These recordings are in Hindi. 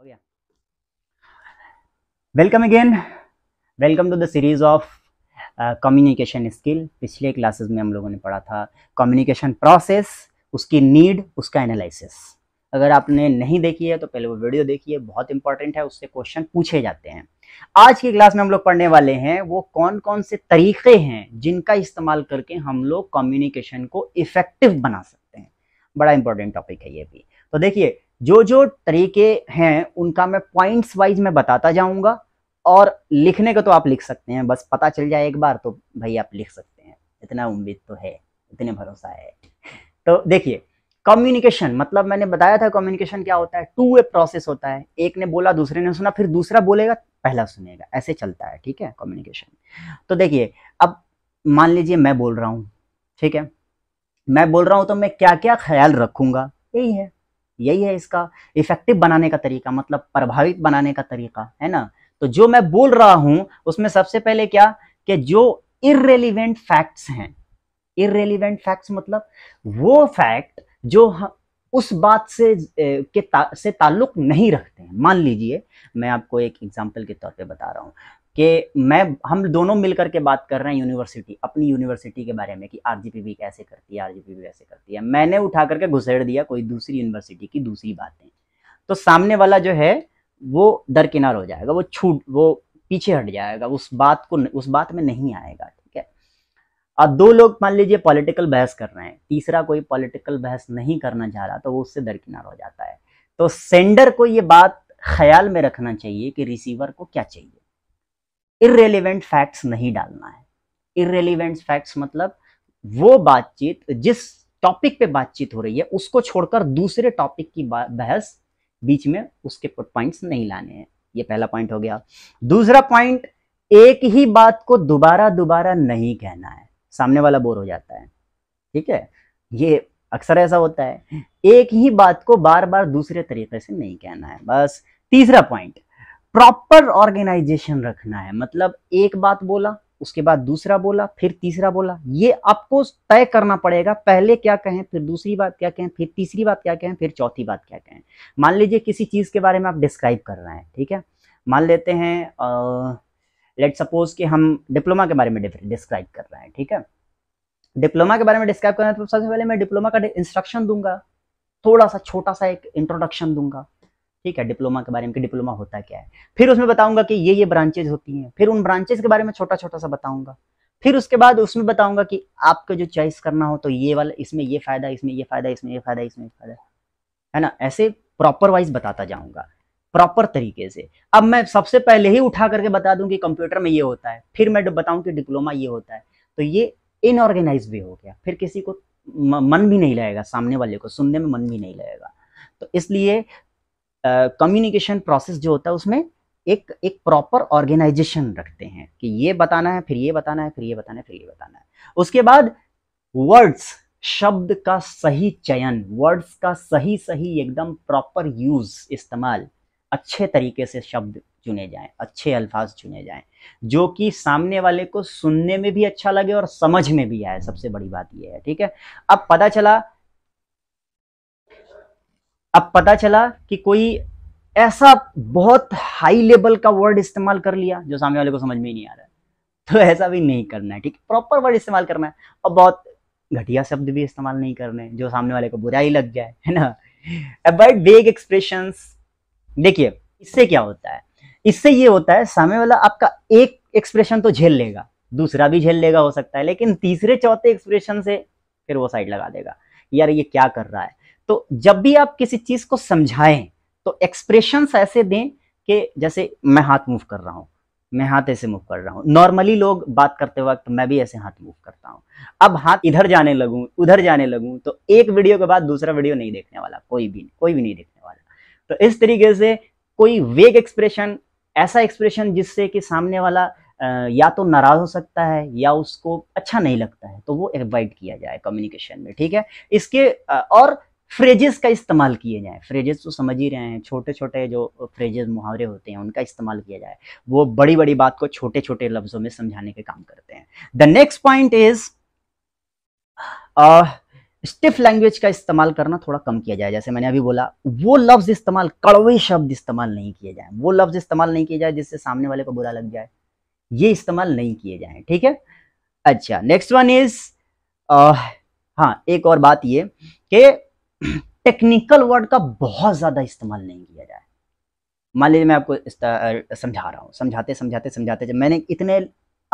हो गया welcome again welcome to the series of communication skill पिछले क्लासेस में हम लोगों ने पढ़ा था कम्युनिकेशन प्रोसेस उसकी नीड उसका एनालिसिस अगर आपने नहीं देखी है तो पहले वो वीडियो देखिए बहुत इंपॉर्टेंट है उससे क्वेश्चन पूछे जाते हैं आज की क्लास में हम लोग पढ़ने वाले हैं वो कौन कौन से तरीके हैं जिनका इस्तेमाल करके हम लोग कम्युनिकेशन को इफेक्टिव बना सकते हैं बड़ा इंपॉर्टेंट टॉपिक है ये भी तो देखिए जो जो तरीके हैं उनका मैं पॉइंट्स वाइज में बताता जाऊंगा और लिखने का तो आप लिख सकते हैं बस पता चल जाए एक बार तो भाई आप लिख सकते हैं इतना उम्मीद तो है इतने भरोसा है तो देखिए कम्युनिकेशन मतलब मैंने बताया था कम्युनिकेशन क्या होता है टू वे प्रोसेस होता है एक ने बोला दूसरे ने सुना फिर दूसरा बोलेगा पहला सुनेगा ऐसे चलता है ठीक है कम्युनिकेशन तो देखिए अब मान लीजिए मैं बोल रहा हूँ ठीक है मैं बोल रहा हूँ तो मैं क्या क्या ख्याल रखूंगा यही है यही है इसका इफेक्टिव बनाने का तरीका मतलब प्रभावित बनाने का तरीका है ना तो जो मैं बोल रहा हूं उसमें सबसे पहले क्या कि जो इरेलीवेंट फैक्ट्स हैं इरेलीवेंट फैक्ट्स मतलब वो फैक्ट जो उस बात से के ता, से ताल्लुक नहीं रखते हैं मान लीजिए मैं आपको एक एग्जांपल के तौर पे बता रहा हूं कि मैं हम दोनों मिलकर के बात कर रहे हैं यूनिवर्सिटी अपनी यूनिवर्सिटी के बारे में कि आर जी कैसे करती है आर जी ऐसे करती है मैंने उठा करके घुसेड़ दिया कोई दूसरी यूनिवर्सिटी की दूसरी बातें तो सामने वाला जो है वो दरकिनार हो जाएगा वो छूट वो पीछे हट जाएगा उस बात को उस बात में नहीं आएगा ठीक है अब दो लोग मान लीजिए पॉलिटिकल बहस कर रहे हैं तीसरा कोई पॉलिटिकल बहस नहीं करना चाह रहा तो वो उससे दरकिनार हो जाता है तो सेंडर को ये बात ख्याल में रखना चाहिए कि रिसीवर को क्या चाहिए इरेलीवेंट फैक्ट्स नहीं डालना है इरेलीवेंट फैक्ट्स मतलब वो बातचीत जिस टॉपिक पे बातचीत हो रही है उसको छोड़कर दूसरे टॉपिक की बहस बीच में उसके पॉइंट्स नहीं लाने हैं ये पहला पॉइंट हो गया दूसरा पॉइंट एक ही बात को दोबारा दोबारा नहीं कहना है सामने वाला बोर हो जाता है ठीक है ये अक्सर ऐसा होता है एक ही बात को बार बार दूसरे तरीके से नहीं कहना है बस तीसरा पॉइंट प्रॉपर ऑर्गेनाइजेशन रखना है मतलब एक बात बोला उसके बाद दूसरा बोला फिर तीसरा बोला ये आपको तय करना पड़ेगा पहले क्या कहें फिर दूसरी बात क्या कहें फिर तीसरी बात क्या कहें फिर चौथी बात क्या कहें मान लीजिए किसी चीज़ के बारे में आप डिस्क्राइब कर रहे हैं ठीक है मान लेते हैं लेट सपोज कि हम डिप्लोमा के बारे में डिस्क्राइब कर रहे हैं ठीक है डिप्लोमा के बारे में डिस्क्राइब कर रहे हैं तो सबसे पहले मैं डिप्लोमा का इंस्ट्रक्शन दूंगा थोड़ा सा छोटा सा एक इंट्रोडक्शन दूंगा ठीक है डिप्लोमा के बारे में कि डिप्लोमा होता क्या है फिर उसमें बताऊंगा कि ये ये ब्रांचेज होती हैं फिर उन ब्रांचेज के बारे में छोटा छोटा सा बताऊंगा फिर उसके बाद उसमें बताऊंगा कि आपको जो चॉइस करना हो तो ये वाला इसमें ये फायदा इसमें ये फायदा इसमें ये फायदा इसमें ये फायदा है ना ऐसे प्रॉपर वाइज बताता जाऊंगा प्रॉपर तरीके से अब मैं सबसे पहले ही उठा करके बता दूं कि कंप्यूटर में ये होता है फिर मैं बताऊं कि डिप्लोमा ये होता है तो ये इनऑर्गेनाइज भी हो गया फिर किसी को मन भी नहीं लगेगा सामने वाले को सुनने में मन भी नहीं लगेगा तो इसलिए कम्युनिकेशन प्रोसेस जो होता है उसमें एक एक प्रॉपर ऑर्गेनाइजेशन रखते हैं कि ये बताना है फिर ये बताना है फिर ये बताना है फिर ये बताना है उसके बाद वर्ड्स शब्द का सही चयन वर्ड्स का सही सही एकदम प्रॉपर यूज इस्तेमाल अच्छे तरीके से शब्द चुने जाएं अच्छे अल्फाज चुने जाएं जो कि सामने वाले को सुनने में भी अच्छा लगे और समझ में भी आए सबसे बड़ी बात यह है ठीक है अब पता चला अब पता चला कि कोई ऐसा बहुत हाई लेवल का वर्ड इस्तेमाल कर लिया जो सामने वाले को समझ में ही नहीं आ रहा है तो ऐसा भी नहीं करना है ठीक प्रॉपर वर्ड इस्तेमाल करना है और बहुत घटिया शब्द भी इस्तेमाल नहीं करने जो सामने वाले को बुरा ही लग जाए है ना अबाउट वेग एक्सप्रेशन देखिए इससे क्या होता है इससे ये होता है सामने वाला आपका एक एक्सप्रेशन तो झेल लेगा दूसरा भी झेल लेगा हो सकता है लेकिन तीसरे चौथे एक्सप्रेशन से फिर वो साइड लगा देगा यार ये क्या कर रहा है तो जब भी आप किसी चीज को समझाएं तो एक्सप्रेशन ऐसे दें कि जैसे मैं हाथ मूव कर रहा हूं मैं हाथ ऐसे मूव कर रहा हूँ नॉर्मली लोग बात करते वक्त मैं भी ऐसे हाथ मूव करता हूँ अब हाथ इधर जाने लगूँ उधर जाने लगूँ तो एक वीडियो के बाद दूसरा वीडियो नहीं देखने वाला कोई भी नहीं कोई भी नहीं देखने वाला तो इस तरीके से कोई वेग एक्सप्रेशन ऐसा एक्सप्रेशन जिससे कि सामने वाला या तो नाराज हो सकता है या उसको अच्छा नहीं लगता है तो वो एवॉइड किया जाए कम्युनिकेशन में ठीक है इसके और फ्रेजेस का इस्तेमाल किए जाए फ्रेजेस तो समझ ही रहे हैं छोटे छोटे जो फ्रेजेस मुहावरे होते हैं उनका इस्तेमाल किया जाए वो बड़ी बड़ी बात को छोटे छोटे लफ्जों में समझाने के काम करते हैं the next point is stiff language का इस्तेमाल करना थोड़ा कम किया जाए जैसे मैंने अभी बोला वो लफ्ज़ इस्तेमाल कड़वे शब्द इस्तेमाल नहीं किए जाए वो लफ्ज़ इस्तेमाल नहीं किए जाए जिससे सामने वाले को बुरा लग जाए ये इस्तेमाल नहीं किए जाए ठीक है अच्छा नेक्स्ट वन इज हाँ एक और बात ये कि टेक्निकल वर्ड का बहुत ज़्यादा इस्तेमाल नहीं किया जाए मान लीजिए मैं आपको समझा रहा हूँ समझाते समझाते समझाते जब मैंने इतने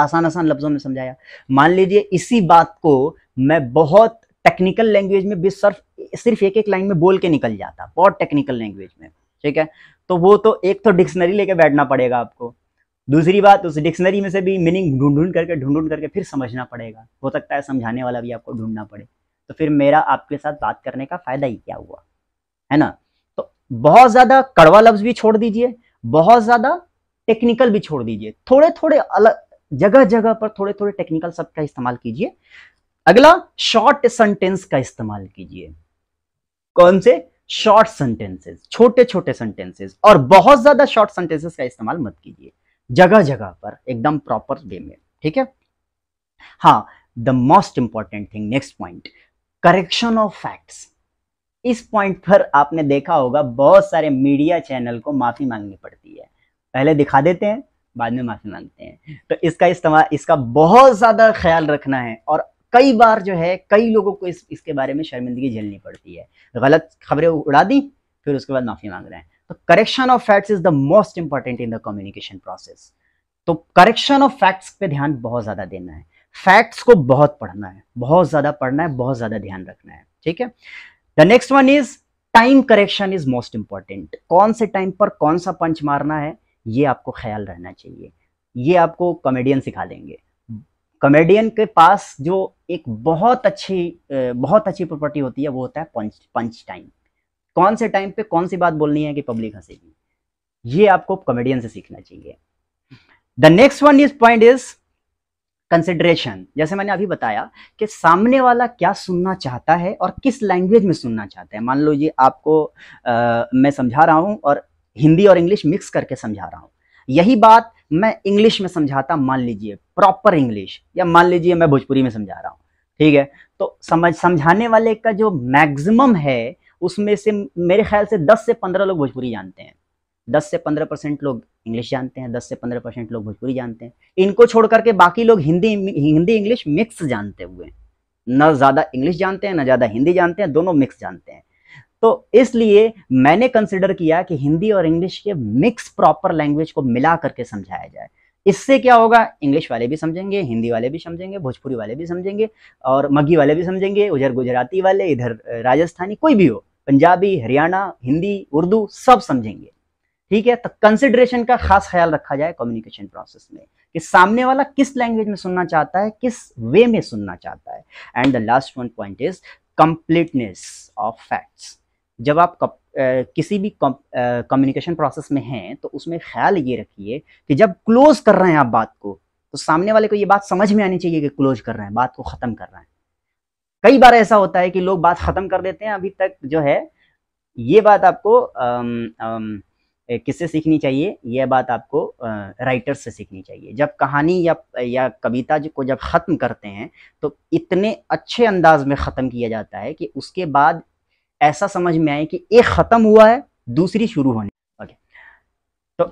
आसान आसान लफ्ज़ों में समझाया मान लीजिए इसी बात को मैं बहुत टेक्निकल लैंग्वेज में भी सिर्फ सिर्फ एक एक लाइन में बोल के निकल जाता बहुत टेक्निकल लैंग्वेज में ठीक है तो वो तो एक तो डिक्शनरी लेके बैठना पड़ेगा आपको दूसरी बात उस डिक्शनरी में से भी मीनिंग ढूंढ ढूंढ करके ढूंढ ढूंढ करके फिर समझना पड़ेगा हो सकता है समझाने वाला भी आपको ढूंढना पड़े तो फिर मेरा आपके साथ बात करने का फायदा ही क्या हुआ है ना तो बहुत ज्यादा कड़वा लफ्ज भी छोड़ दीजिए बहुत ज्यादा टेक्निकल भी छोड़ दीजिए थोड़े थोड़े अलग जगह जगह पर थोड़े थोड़े टेक्निकल शब्द का इस्तेमाल कीजिए अगला शॉर्ट सेंटेंस का इस्तेमाल कीजिए कौन से शॉर्ट सेंटेंसेस छोटे छोटे सेंटेंसेस और बहुत ज्यादा शॉर्ट सेंटेंसेस का इस्तेमाल मत कीजिए जगह जगह पर एकदम प्रॉपर वे में ठीक है हाँ the most important thing next point correction of facts इस पॉइंट पर आपने देखा होगा बहुत सारे मीडिया चैनल को माफ़ी मांगनी पड़ती है पहले दिखा देते हैं बाद में माफ़ी मांगते हैं तो इसका इस्तेमाल इसका बहुत ज़्यादा ख्याल रखना है और कई बार जो है कई लोगों को इस इसके बारे में शर्मिंदगी झेलनी पड़ती है गलत खबरें उड़ा दी फिर उसके बाद माफ़ी मांग रहे हैं तो correction of facts is the most important in the communication process तो करेक्शन ऑफ फैक्ट्स पे ध्यान बहुत ज़्यादा देना है फैक्ट्स को बहुत पढ़ना है बहुत ज्यादा पढ़ना है बहुत ज्यादा ध्यान रखना है ठीक है the next one is time correction is most important कौन से टाइम पर कौन सा पंच मारना है ये आपको ख्याल रहना चाहिए ये आपको कॉमेडियन सिखा देंगे कॉमेडियन के पास जो एक बहुत अच्छी बहुत अच्छी प्रॉपर्टी होती है वो होता है पंच पंच टाइम कौन से टाइम पे कौन सी बात बोलनी है कि पब्लिक हंसेगी ये आपको कॉमेडियन से सीखना चाहिए the next one is point is consideration जैसे मैंने अभी बताया कि सामने वाला क्या सुनना चाहता है और किस लैंग्वेज में सुनना चाहता है मान लो ये आपको आ, मैं समझा रहा हूँ और हिंदी और इंग्लिश मिक्स करके समझा रहा हूँ यही बात मैं इंग्लिश में समझाता मान लीजिए प्रॉपर इंग्लिश या मान लीजिए मैं भोजपुरी में समझा रहा हूँ ठीक है तो समझ समझाने वाले का जो मैक्सिमम है उसमें से मेरे ख्याल से 10 से 15 लोग भोजपुरी जानते हैं दस से पंद्रह परसेंट लोग इंग्लिश जानते हैं दस से पंद्रह परसेंट लोग भोजपुरी जानते हैं इनको छोड़ करके बाकी लोग हिंदी हिंदी इंग्लिश मिक्स जानते हुए ना ज़्यादा इंग्लिश जानते हैं ना ज़्यादा हिंदी जानते हैं दोनों मिक्स जानते हैं तो इसलिए मैंने कंसिडर किया कि हिंदी और इंग्लिश के मिक्स प्रॉपर लैंग्वेज को मिला करके समझाया जाए इससे क्या होगा इंग्लिश वाले भी समझेंगे हिंदी वाले भी समझेंगे भोजपुरी वाले भी समझेंगे और मगी वाले भी समझेंगे उधर गुजराती वाले इधर राजस्थानी कोई भी हो पंजाबी हरियाणा हिंदी उर्दू सब समझेंगे ठीक है तो कंसिडरेशन का खास ख्याल रखा जाए कम्युनिकेशन प्रोसेस में कि सामने वाला किस लैंग्वेज में सुनना चाहता है किस वे में सुनना चाहता है and the last one point is completeness of facts जब आप कप, आ, किसी भी कम्युनिकेशन प्रोसेस में हैं तो उसमें ख्याल ये रखिए कि जब क्लोज कर रहे हैं आप बात को तो सामने वाले को ये बात समझ में आनी चाहिए कि क्लोज कर रहे हैं बात को ख़त्म कर रहे हैं कई बार ऐसा होता है कि लोग बात ख़त्म कर देते हैं अभी तक जो है ये बात आपको आम, आम, किससे सीखनी चाहिए यह बात आपको राइटर्स से सीखनी चाहिए जब कहानी या या कविता को जब ख़त्म करते हैं तो इतने अच्छे अंदाज में ख़त्म किया जाता है कि उसके बाद ऐसा समझ में आए कि एक ख़त्म हुआ है दूसरी शुरू होने ओके तो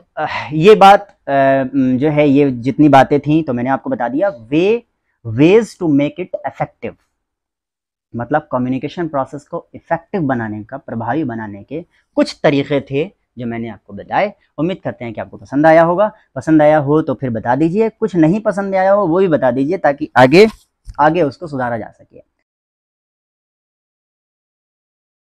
ये बात जो है ये जितनी बातें थी तो मैंने आपको बता दिया way ways to make it effective मतलब कम्युनिकेशन प्रोसेस को इफेक्टिव बनाने का प्रभावी बनाने के कुछ तरीके थे जो मैंने आपको बताए उम्मीद करते हैं कि आपको पसंद आया होगा पसंद आया हो तो फिर बता दीजिए कुछ नहीं पसंद आया हो वो भी बता दीजिए ताकि आगे आगे उसको सुधारा जा सके